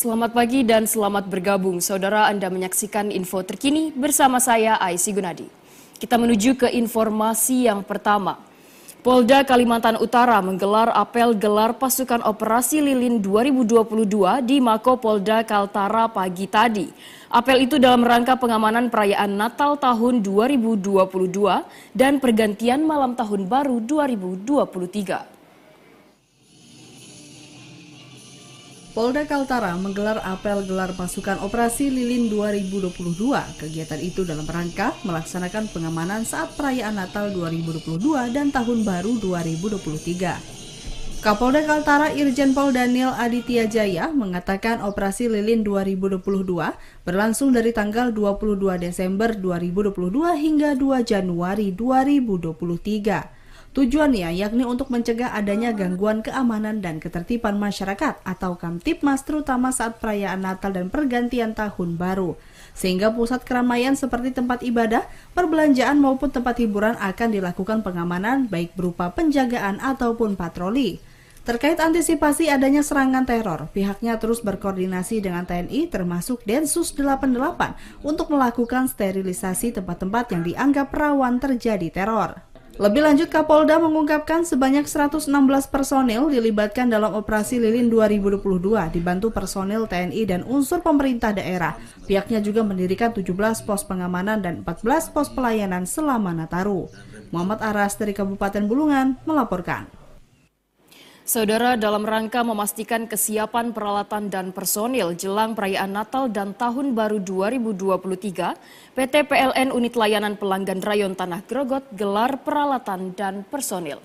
Selamat pagi dan selamat bergabung. Saudara Anda menyaksikan info terkini bersama saya Aisy Gunadi. Kita menuju ke informasi yang pertama. Polda Kalimantan Utara menggelar apel gelar pasukan operasi lilin 2022 di Mako Polda Kaltara pagi tadi. Apel itu dalam rangka pengamanan perayaan Natal tahun 2022 dan pergantian malam tahun baru 2023. Polda Kaltara menggelar apel gelar pasukan operasi Lilin 2022. Kegiatan itu dalam rangka melaksanakan pengamanan saat perayaan Natal 2022 dan Tahun Baru 2023. Kapolda Kaltara Irjen Pol Daniel Aditya Jaya mengatakan operasi Lilin 2022 berlangsung dari tanggal 22 Desember 2022 hingga 2 Januari 2023. Tujuannya yakni untuk mencegah adanya gangguan keamanan dan ketertiban masyarakat atau Kamtipmas terutama saat perayaan Natal dan pergantian tahun baru. Sehingga pusat keramaian seperti tempat ibadah, perbelanjaan maupun tempat hiburan akan dilakukan pengamanan baik berupa penjagaan ataupun patroli. Terkait antisipasi adanya serangan teror, pihaknya terus berkoordinasi dengan TNI termasuk Densus 88 untuk melakukan sterilisasi tempat-tempat yang dianggap rawan terjadi teror. Lebih lanjut, Kapolda mengungkapkan sebanyak 116 personil dilibatkan dalam operasi Lilin 2022 dibantu personil TNI dan unsur pemerintah daerah. Pihaknya juga mendirikan 17 pos pengamanan dan 14 pos pelayanan selama Nataru. Muhammad Aras dari Kabupaten Bulungan melaporkan. Saudara, dalam rangka memastikan kesiapan peralatan dan personil jelang perayaan Natal dan Tahun Baru 2023, PT PLN Unit Layanan Pelanggan Rayon Tanah Grogot gelar peralatan dan personil.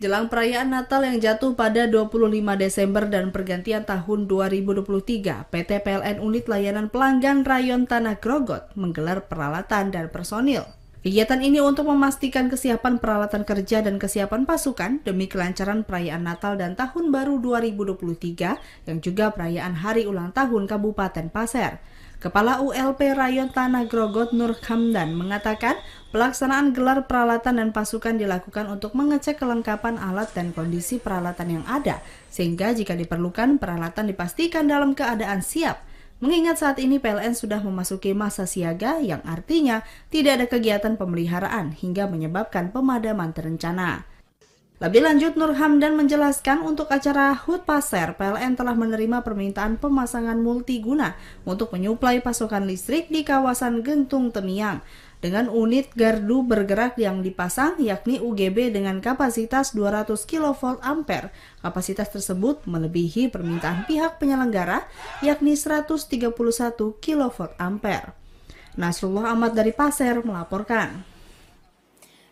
Jelang perayaan Natal yang jatuh pada 25 Desember dan pergantian tahun 2023, PT PLN Unit Layanan Pelanggan Rayon Tanah Grogot menggelar peralatan dan personil Kegiatan ini untuk memastikan kesiapan peralatan kerja dan kesiapan pasukan demi kelancaran perayaan Natal dan Tahun Baru 2023 yang juga perayaan Hari Ulang Tahun Kabupaten Pasir. Kepala ULP Rayon Tanah Grogot Nur Hamdan mengatakan pelaksanaan gelar peralatan dan pasukan dilakukan untuk mengecek kelengkapan alat dan kondisi peralatan yang ada, sehingga jika diperlukan peralatan dipastikan dalam keadaan siap Mengingat saat ini PLN sudah memasuki masa siaga yang artinya tidak ada kegiatan pemeliharaan hingga menyebabkan pemadaman terencana. Lebih lanjut, Nur Hamdan menjelaskan untuk acara HUT Pasar, PLN telah menerima permintaan pemasangan multiguna untuk menyuplai pasokan listrik di kawasan Gentung Temiang dengan unit gardu bergerak yang dipasang yakni UGB dengan kapasitas 200 kV ampere. Kapasitas tersebut melebihi permintaan pihak penyelenggara yakni 131 kV ampere. Nasrullah Ahmad dari Pasir melaporkan.